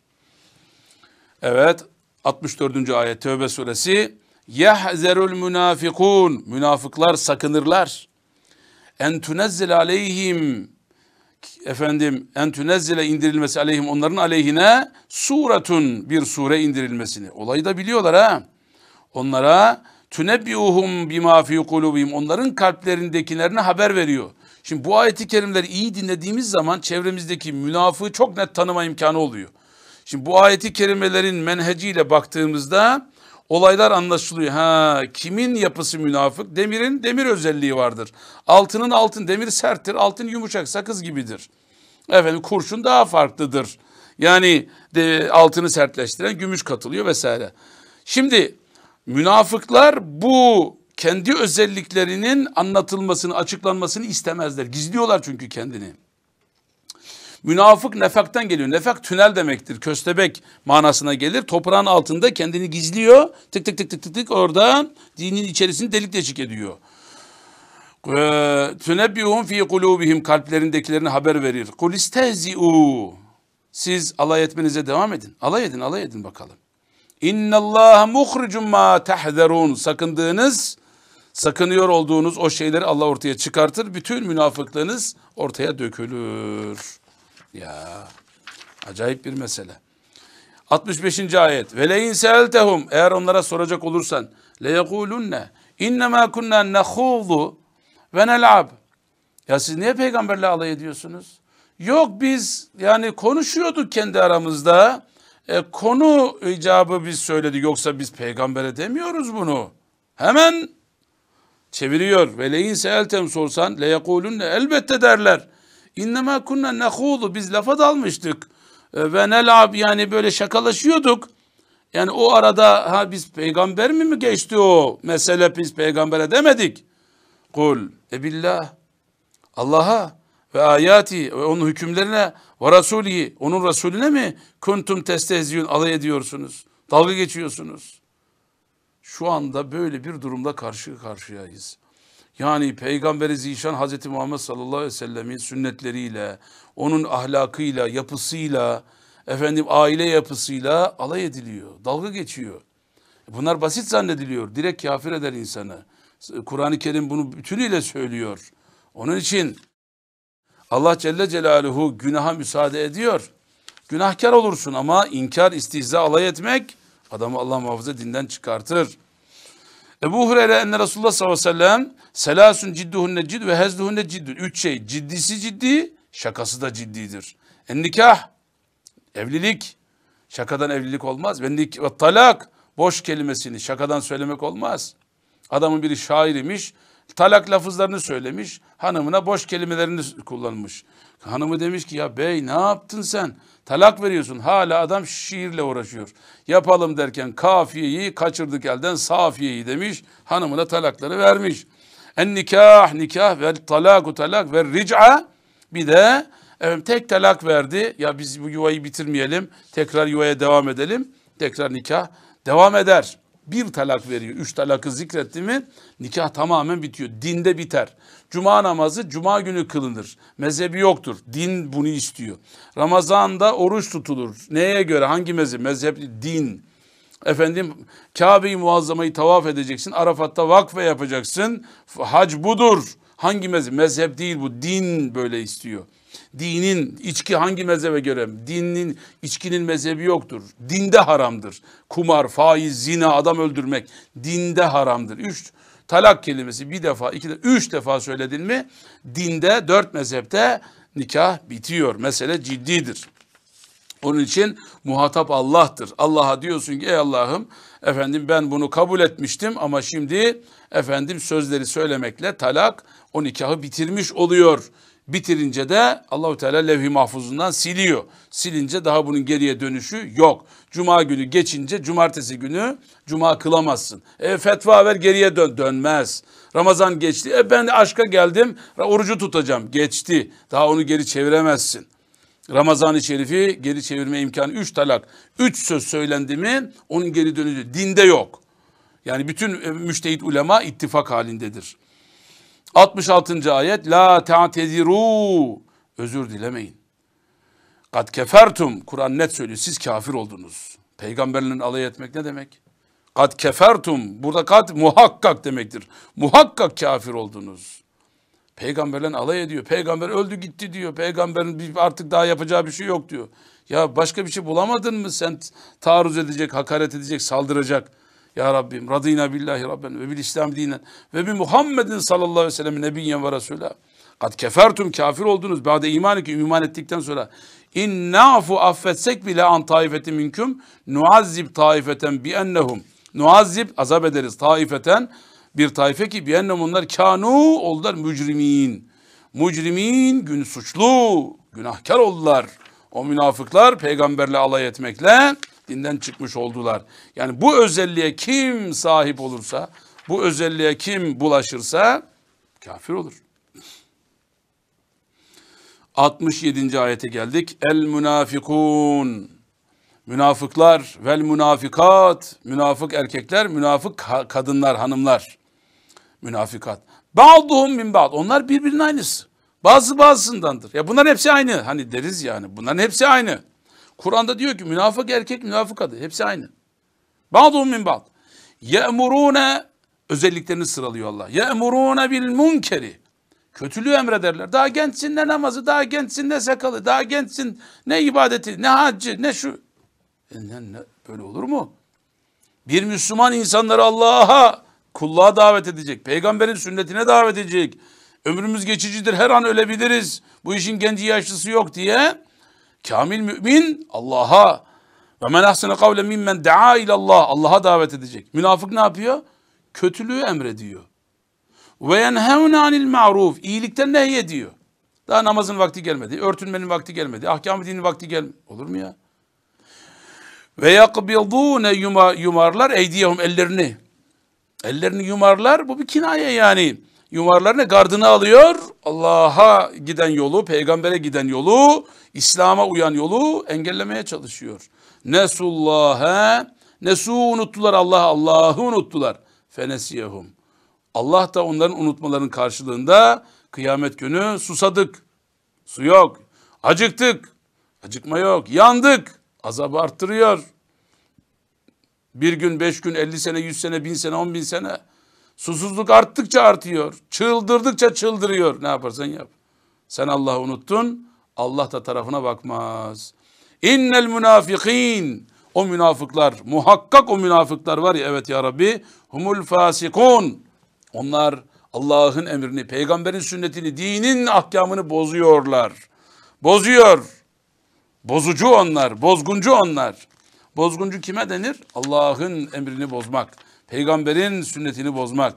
Evet 64. ayet Tevbe suresi yehzerul münafikun münafıklar sakınırlar en tunezzil aleyhim efendim en tunezzile indirilmesi aleyhim onların aleyhine suratun bir sure indirilmesini olayı da biliyorlar ha onlara tünebbiuhum bima fi kulubihim onların kalplerindekilerine haber veriyor. Şimdi bu ayeti kerimleri iyi dinlediğimiz zaman çevremizdeki münafığı çok net tanıma imkanı oluyor. Şimdi bu ayeti kerimelerin menheciyle baktığımızda olaylar anlaşılıyor. Ha kimin yapısı münafık? Demirin demir özelliği vardır. Altının altın, demir serttir, altın yumuşak, sakız gibidir. Efendim kurşun daha farklıdır. Yani de, altını sertleştiren gümüş katılıyor vesaire. Şimdi münafıklar bu kendi özelliklerinin anlatılmasını, açıklanmasını istemezler. Gizliyorlar çünkü kendini. Münafık nefaktan geliyor. Nefak tünel demektir. Köstebek manasına gelir. Toprağın altında kendini gizliyor. Tık tık tık tık tık tık orada dinin içerisini delik deşik ediyor. Ee, Tünebbihum fi kulubihim kalplerindekilerini haber verir. Kul istehzi'u. Siz alay etmenize devam edin. Alay edin, alay edin bakalım. İnna Allah muhricum ma tahzerun. Sakındığınız, sakınıyor olduğunuz o şeyleri Allah ortaya çıkartır. Bütün münafıklığınız ortaya dökülür. Ya acayip bir mesele. 65. ayet. Ve leyin seeltehum eğer onlara soracak olursan le yekulunne innema kunna nehuzu ve nelab. Ya siz niye peygamberle alay ediyorsunuz? Yok biz yani konuşuyorduk kendi aramızda. E, konu icabı biz söyledi. yoksa biz peygambere demiyoruz bunu. Hemen çeviriyor. Ve leyin seeltem sorsan le leyekulunne elbette derler. İnnemâ kunna nehûdu. Biz lafa dalmıştık. E, ve nelab yani böyle şakalaşıyorduk. Yani o arada ha biz peygamber mi mi geçti o mesele biz peygambere demedik. Kul e billah Allah'a ve ayati ve onun hükümlerine ve rasulihi onun resulüne mi kuntum testeziyun alay ediyorsunuz. Dalga geçiyorsunuz. Şu anda böyle bir durumda karşı karşıyayız. Yani Peygamberi Zişan Hazreti Muhammed sallallahu aleyhi ve sellemin sünnetleriyle, onun ahlakıyla, yapısıyla, efendim aile yapısıyla alay ediliyor, dalga geçiyor. Bunlar basit zannediliyor. Direkt kafir eder insanı. Kur'an-ı Kerim bunu bütünüyle söylüyor. Onun için Allah Celle Celaluhu günaha müsaade ediyor. Günahkar olursun ama inkar, istihza, alay etmek adamı Allah muhafaza dinden çıkartır. Ebu Hureyre enne Resulullah sallallahu aleyhi ve sellem selasun cidduhunne cid ve hezduhunne cidd Üç şey ciddisi ciddi şakası da ciddidir. En nikah evlilik şakadan evlilik olmaz. Ve, nik ve talak boş kelimesini şakadan söylemek olmaz. Adamın biri şair imiş talak lafızlarını söylemiş hanımına boş kelimelerini kullanmış. Hanımı demiş ki ya bey ne yaptın sen? Talak veriyorsun. Hala adam şiirle uğraşıyor. Yapalım derken kafiyeyi kaçırdık elden safiyeyi demiş. Hanımına talakları vermiş. En nikah nikah ve talaku talak ve ric'a bir de efendim, tek talak verdi. Ya biz bu yuvayı bitirmeyelim. Tekrar yuvaya devam edelim. Tekrar nikah devam eder bir talak veriyor. Üç talakı zikretti mi nikah tamamen bitiyor. Dinde biter. Cuma namazı cuma günü kılınır. Mezhebi yoktur. Din bunu istiyor. Ramazan'da oruç tutulur. Neye göre hangi mezhep? Mezhep din. Efendim Kabe-i Muazzama'yı tavaf edeceksin. Arafat'ta vakfe yapacaksın. Hac budur. Hangi mezhep? Mezhep değil bu. Din böyle istiyor. Dinin içki hangi mezhebe göre? Dinin içkinin mezhebi yoktur. Dinde haramdır. Kumar, faiz, zina, adam öldürmek dinde haramdır. Üç talak kelimesi bir defa, iki defa, üç defa söyledin mi dinde dört mezhepte nikah bitiyor. Mesele ciddidir. Onun için muhatap Allah'tır. Allah'a diyorsun ki ey Allah'ım efendim ben bunu kabul etmiştim ama şimdi efendim sözleri söylemekle talak o nikahı bitirmiş oluyor Bitirince de Allahu Teala levh-i mahfuzundan siliyor. Silince daha bunun geriye dönüşü yok. Cuma günü geçince cumartesi günü cuma kılamazsın. E fetva ver geriye dön dönmez. Ramazan geçti. E ben aşka geldim. Orucu tutacağım. Geçti. Daha onu geri çeviremezsin. Ramazan-ı Şerif'i geri çevirme imkanı üç talak. Üç söz söylendi mi onun geri dönüşü dinde yok. Yani bütün e, müştehit ulema ittifak halindedir. 66. ayet la ta'teziru özür dilemeyin. Kad kefertum Kur'an net söylüyor siz kafir oldunuz. Peygamberinin alay etmek ne demek? Kad kefertum burada kad muhakkak demektir. Muhakkak kafir oldunuz. Peygamberle alay ediyor. Peygamber öldü gitti diyor. Peygamberin artık daha yapacağı bir şey yok diyor. Ya başka bir şey bulamadın mı sen taarruz edecek, hakaret edecek, saldıracak. Ya Rabbim radıyna billahi rabben ve bil İslam dinen ve bi Muhammedin sallallahu aleyhi ve sellem nebiyyen ve resulü. Kad kefertum kafir oldunuz. Bade imanı ki iman ettikten sonra. İn nafu affetsek bile an taifeti minküm. Nuazzib taifeten bi ennehum. Nuazzib azap ederiz taifeten. Bir taife ki bi ennem onlar kanu oldular mücrimin. Mücrimin gün suçlu, günahkar oldular. O münafıklar peygamberle alay etmekle dinden çıkmış oldular. Yani bu özelliğe kim sahip olursa, bu özelliğe kim bulaşırsa kafir olur. 67. ayete geldik. El münafikun. Münafıklar vel münafikat. Münafık erkekler, münafık kadınlar, hanımlar. Münafikat. Ba'duhum min ba'd. Onlar birbirinin aynısı. Bazı bazısındandır. Ya bunların hepsi aynı. Hani deriz yani. Bunların hepsi aynı. Kur'an'da diyor ki münafık erkek münafık kadın Hepsi aynı. Ba'dun min ba'd. Ye'murune özelliklerini sıralıyor Allah. Ye'murune bil munkeri. Kötülüğü emrederler. Daha gençsin ne namazı, daha gençsin ne sakalı, daha gençsin ne ibadeti, ne hacı ne şu. E, ne, böyle olur mu? Bir Müslüman insanları Allah'a kulluğa davet edecek. Peygamberin sünnetine davet edecek. Ömrümüz geçicidir her an ölebiliriz. Bu işin genci yaşlısı yok diye Kamil mümin Allah'a ve men ahsene kavle mimmen dea ilallah. Allah'a davet edecek. Münafık ne yapıyor? Kötülüğü emrediyor. Ve yenhevne anil ma'ruf. İyilikten nehyediyor. Daha namazın vakti gelmedi. Örtünmenin vakti gelmedi. Ahkam-ı dinin vakti gelmedi. Olur mu ya? Ve yakbidûne yumarlar eydiyehum ellerini. Ellerini yumarlar. Bu bir kinaye yani yuvarlarını gardını alıyor. Allah'a giden yolu, peygambere giden yolu, İslam'a uyan yolu engellemeye çalışıyor. Nesullâhe, nesu unuttular Allah, Allah'ı unuttular. Fenesiyehum. Allah da onların unutmaların karşılığında kıyamet günü susadık. Su yok. Acıktık. Acıkma yok. Yandık. Azabı arttırıyor. Bir gün, beş gün, elli sene, yüz sene, bin sene, on bin sene. Susuzluk arttıkça artıyor. Çıldırdıkça çıldırıyor. Ne yaparsan yap. Sen Allah'ı unuttun. Allah da tarafına bakmaz. İnnel münafikin. O münafıklar. Muhakkak o münafıklar var ya. Evet ya Rabbi. Humul fasikun. Onlar Allah'ın emrini, peygamberin sünnetini, dinin ahkamını bozuyorlar. Bozuyor. Bozucu onlar, bozguncu onlar. Bozguncu kime denir? Allah'ın emrini bozmak. Peygamberin sünnetini bozmak.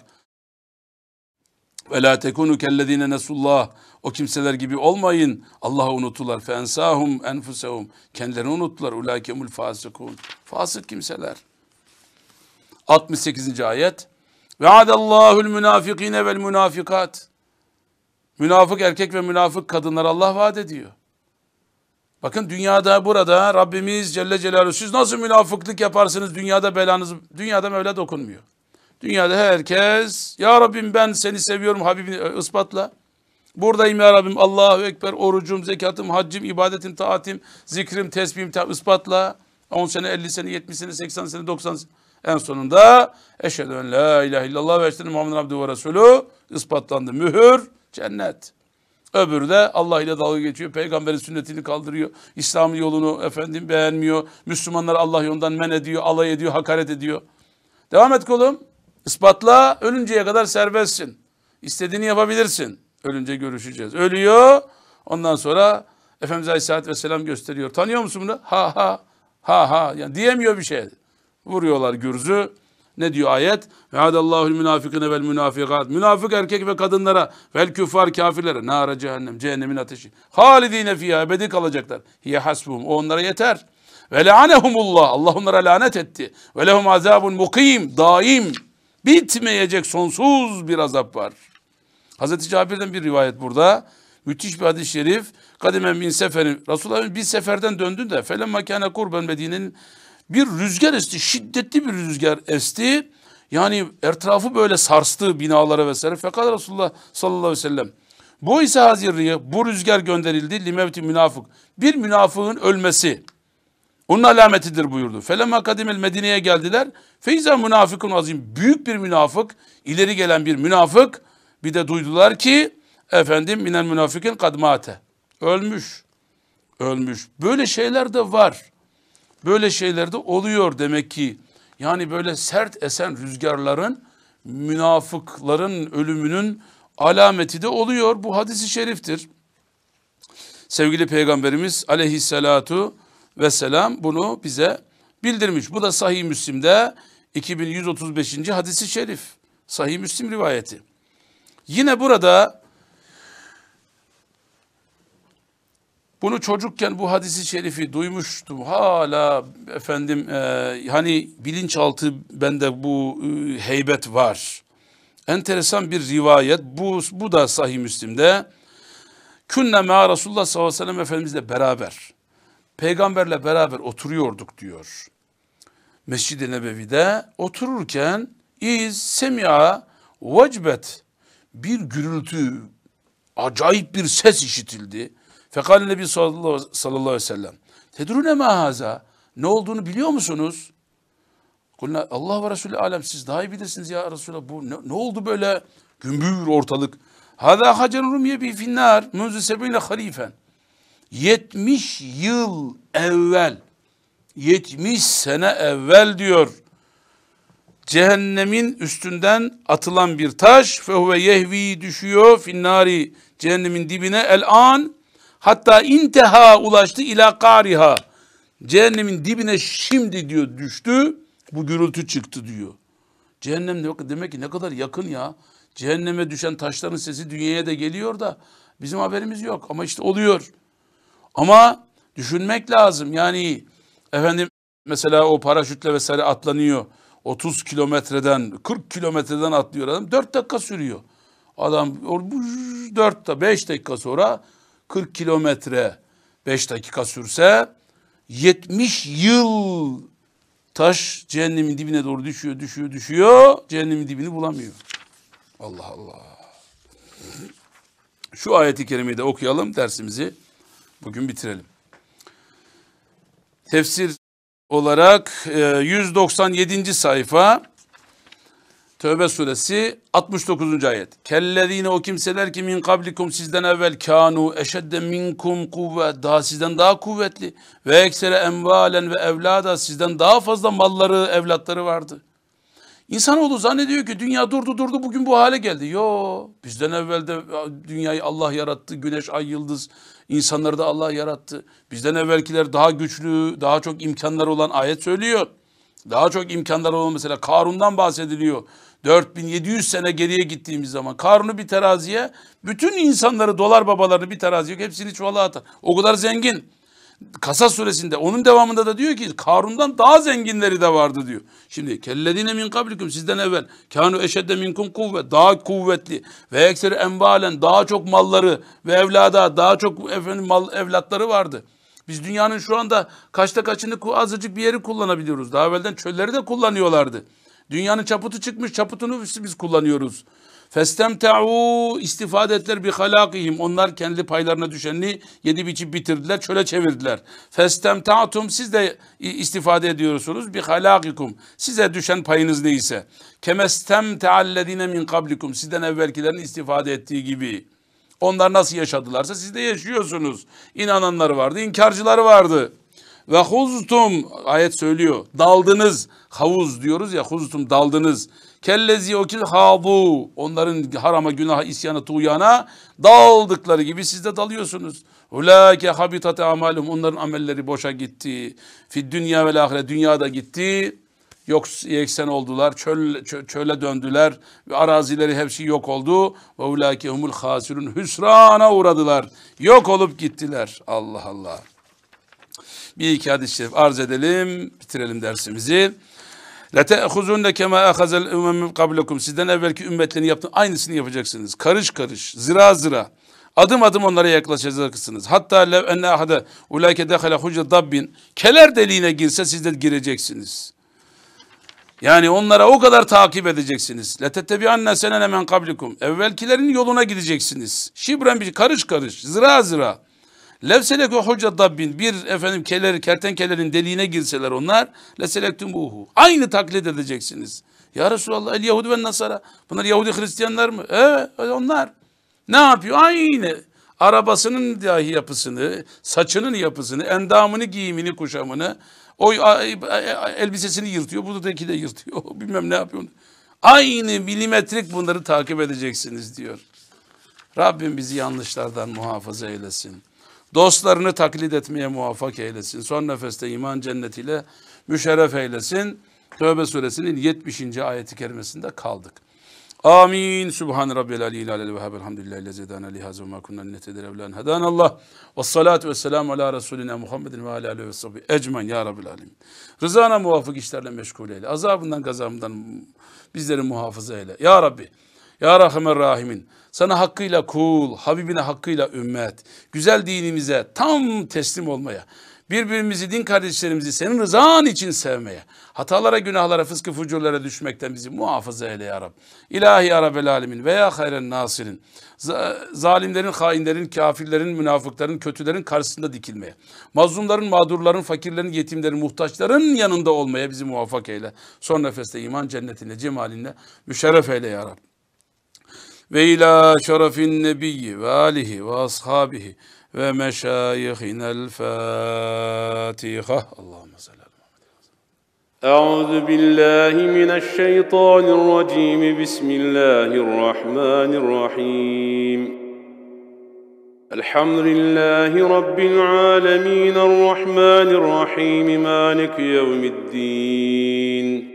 Ve la tekunu kellezine nesullah. O kimseler gibi olmayın. Allah'ı unuttular. Fe ensahum enfusehum. Kendilerini unuttular. Ulakemul fasikun Fasık kimseler. 68. ayet. Ve adallahu'l münafikine vel münafikat. Münafık erkek ve münafık kadınlar Allah vaat ediyor. Bakın dünyada burada Rabbimiz Celle Celaluhu siz nasıl münafıklık yaparsınız dünyada belanız dünyada Mevla dokunmuyor. Dünyada herkes ya Rabbim ben seni seviyorum Habibini e, ispatla. Buradayım ya Rabbim Allahu Ekber orucum, zekatım, haccım, ibadetim, taatim, zikrim, tesbihim ta ispatla. 10 sene, 50 sene, 70 sene, 80 sene, 90 sene. En sonunda eşhedü en la ilahe illallah ve eşhedü Muhammed abdü ve resulü ispatlandı. Mühür, cennet. Öbürü de Allah ile dalga geçiyor. Peygamberin sünnetini kaldırıyor. İslam yolunu efendim beğenmiyor. Müslümanlar Allah yolundan men ediyor, alay ediyor, hakaret ediyor. Devam et kolum. Ispatla ölünceye kadar serbestsin. İstediğini yapabilirsin. Ölünce görüşeceğiz. Ölüyor. Ondan sonra Efendimiz Aleyhisselatü Vesselam gösteriyor. Tanıyor musun bunu? Ha ha. Ha ha. Yani diyemiyor bir şey. Vuruyorlar gürzü. Ne diyor ayet? Ve'adallahu'l münafikine vel münafikat. Münafık erkek ve kadınlara vel küffar kafirlere nara cehennem cehennemin ateşi. Halidine fiha ebedi kalacaklar. Hiye hasbum. O onlara yeter. Ve le'anehumullah. Allah onlara lanet etti. Ve lehum azabun mukim. Daim. Bitmeyecek sonsuz bir azap var. Hazreti Cabir'den bir rivayet burada. Müthiş bir hadis-i şerif. Kadimen bin seferin. Resulullah bir seferden döndü de. Felem makane kurben Medine'nin bir rüzgar esti. Şiddetli bir rüzgar esti. Yani etrafı böyle sarstı binalara vesaire. Fakat Resulullah sallallahu aleyhi ve sellem. Bu ise hazirriye bu rüzgar gönderildi. Limevti münafık. Bir münafığın ölmesi. Onun alametidir buyurdu. Felema kadimel Medine'ye geldiler. Feyza münafıkın azim. Büyük bir münafık. ileri gelen bir münafık. Bir de duydular ki efendim minel münafıkın kadmate. Ölmüş. Ölmüş. Böyle şeyler de var böyle şeyler de oluyor demek ki. Yani böyle sert esen rüzgarların münafıkların ölümünün alameti de oluyor. Bu hadisi şeriftir. Sevgili Peygamberimiz aleyhissalatu vesselam bunu bize bildirmiş. Bu da Sahih Müslim'de 2135. hadisi şerif. Sahih Müslim rivayeti. Yine burada Bunu çocukken bu hadisi şerifi duymuştum. Hala efendim e, hani bilinçaltı bende bu e, heybet var. Enteresan bir rivayet. Bu, bu da Sahih Müslim'de. Künne mea Resulullah sallallahu aleyhi ve sellem Efendimizle beraber. Peygamberle beraber oturuyorduk diyor. Mescid-i Nebevi'de otururken iz semia vecbet bir gürültü acayip bir ses işitildi. Fekal Nebi sallallahu aleyhi ve sellem. Tedrune mahaza, Ne olduğunu biliyor musunuz? Kulna Allah ve Resulü alem siz daha iyi bilirsiniz ya Resulallah bu ne, ne oldu böyle gümbür ortalık. Hada hacerun rumiye bi finnar munzu sebine harifen. 70 yıl evvel 70 sene evvel diyor. Cehennemin üstünden atılan bir taş fehuve yehvi düşüyor finnari cehennemin dibine el an Hatta inteha ulaştı ila kariha. Cehennemin dibine şimdi diyor düştü. Bu gürültü çıktı diyor. Cehennem demek ki ne kadar yakın ya. Cehenneme düşen taşların sesi dünyaya da geliyor da bizim haberimiz yok ama işte oluyor. Ama düşünmek lazım. Yani efendim mesela o paraşütle vesaire atlanıyor. 30 kilometreden 40 kilometreden atlıyor adam 4 dakika sürüyor. Adam 4 da 5 dakika sonra 40 kilometre 5 dakika sürse 70 yıl taş cehennemin dibine doğru düşüyor, düşüyor, düşüyor. Cehennemin dibini bulamıyor. Allah Allah. Şu ayeti kerimeyi de okuyalım dersimizi. Bugün bitirelim. Tefsir olarak 197. E, sayfa Tövbe suresi 69. ayet. Kellezine o kimseler ki min kablikum sizden evvel kanu eşedde minkum kuvvet daha sizden daha kuvvetli ve eksere emvalen ve evlada sizden daha fazla malları evlatları vardı. İnsanoğlu zannediyor ki dünya durdu durdu bugün bu hale geldi. Yo bizden evvel de dünyayı Allah yarattı. Güneş, ay, yıldız insanları da Allah yarattı. Bizden evvelkiler daha güçlü, daha çok imkanları olan ayet söylüyor. Daha çok imkanları olan mesela Karun'dan bahsediliyor. 4700 sene geriye gittiğimiz zaman Karun'u bir teraziye bütün insanları dolar babalarını bir teraziye hepsini çuvala atar. O kadar zengin. Kasa suresinde onun devamında da diyor ki Karun'dan daha zenginleri de vardı diyor. Şimdi kelledine min kablikum sizden evvel kanu eşedde minkum kuvvet daha kuvvetli ve ekseri envalen daha çok malları ve evlada daha çok efendim mal evlatları vardı. Biz dünyanın şu anda kaçta kaçını azıcık bir yeri kullanabiliyoruz. Daha evvelden çölleri de kullanıyorlardı. Dünyanın çaputu çıkmış çaputunu biz kullanıyoruz. Festemte'u istifade ettiler bi halakihim. Onlar kendi paylarına düşenini yedi biçip bitirdiler, çöle çevirdiler. Festemte'atum siz de istifade ediyorsunuz bir halakikum. Size düşen payınız neyse. Kemestem Kemestemte'allezine min kablikum. Sizden evvelkilerin istifade ettiği gibi. Onlar nasıl yaşadılarsa siz de yaşıyorsunuz. İnananlar vardı, inkarcılar vardı. Ve huztum ayet söylüyor. Daldınız. Havuz diyoruz ya huztum daldınız. Kellezi o ki havu. Onların harama, günah isyanı tuğyana daldıkları gibi siz de dalıyorsunuz. ulake habitat amalum. Onların amelleri boşa gitti. Fid dünya ve ahire. Dünyada gitti. Yok yeksen oldular. Çöl, çö, çöle döndüler. Ve arazileri hepsi yok oldu. Ve ulâke humul hasirun. Hüsrana uğradılar. Yok olup gittiler. Allah Allah bir iki hadis-i şerif arz edelim, bitirelim dersimizi. لَتَأْخُزُونَ كَمَا اَخَزَ الْاُمَّمِ قَبْلَكُم Sizden evvelki ümmetlerin yaptığın aynısını yapacaksınız. Karış karış, zira zira. Adım adım onlara yaklaşacaksınız. Hatta lev enne ahade ulayke dehale hucce dabbin. Keler deliğine girse siz de gireceksiniz. Yani onlara o kadar takip edeceksiniz. Letettebi anne senene men Evvelkilerin yoluna gideceksiniz. Şibren bir karış karış, zira zira. Levselek o hoca dabbin bir efendim keleri kertenkelerin deliğine girseler onlar leselektumbuhu. Aynı taklit edeceksiniz. Ya Resulallah el Yahudi ve Nasara. Bunlar Yahudi Hristiyanlar mı? Evet onlar. Ne yapıyor? Aynı. Arabasının dahi yapısını, saçının yapısını, endamını, giyimini, kuşamını, o e, e, e, elbisesini yırtıyor, buradaki de yırtıyor. Bilmem ne yapıyor. Aynı milimetrik bunları takip edeceksiniz diyor. Rabbim bizi yanlışlardan muhafaza eylesin. Dostlarını taklit etmeye muvaffak eylesin. Son nefeste iman cennetiyle müşerref eylesin. Tövbe suresinin 70. ayeti kerimesinde kaldık. Amin. Subhan Rabbil Aleyhi Aleyhi ve Habel Hamdülillahi Lezedana Lihaz ve Makunnan Netedir Evlen Hedan Allah ve salatu ve selamu ala Resulina Muhammedin ve ala aleyhi ve sahbihi ecmen ya Rabbil Alemin. Rızana muvaffak işlerle meşgul eyle. Azabından gazabından bizleri muhafaza eyle. Ya Rabbi. Ya Rahman Rahimin. Sana hakkıyla kul, Habibine hakkıyla ümmet, güzel dinimize tam teslim olmaya, birbirimizi, din kardeşlerimizi senin rızan için sevmeye, hatalara, günahlara, fıskı fucurlara düşmekten bizi muhafaza eyle ya Rab. İlahi ya Rabbel Alemin veya hayren nasirin, zalimlerin, hainlerin, kafirlerin, münafıkların, kötülerin karşısında dikilmeye, mazlumların, mağdurların, fakirlerin, yetimlerin, muhtaçların yanında olmaya bizi muvaffak eyle. Son nefeste iman cennetinde cemalinle müşerref eyle ya Rab. بإلى شرف النبي وآله وأصحابه ومشايخنا الفاتحة اللهم صل على محمد أعوذ بالله من الشيطان الرجيم بسم الله الرحمن الرحيم الحمد لله رب العالمين الرحمن الرحيم مالك يوم الدين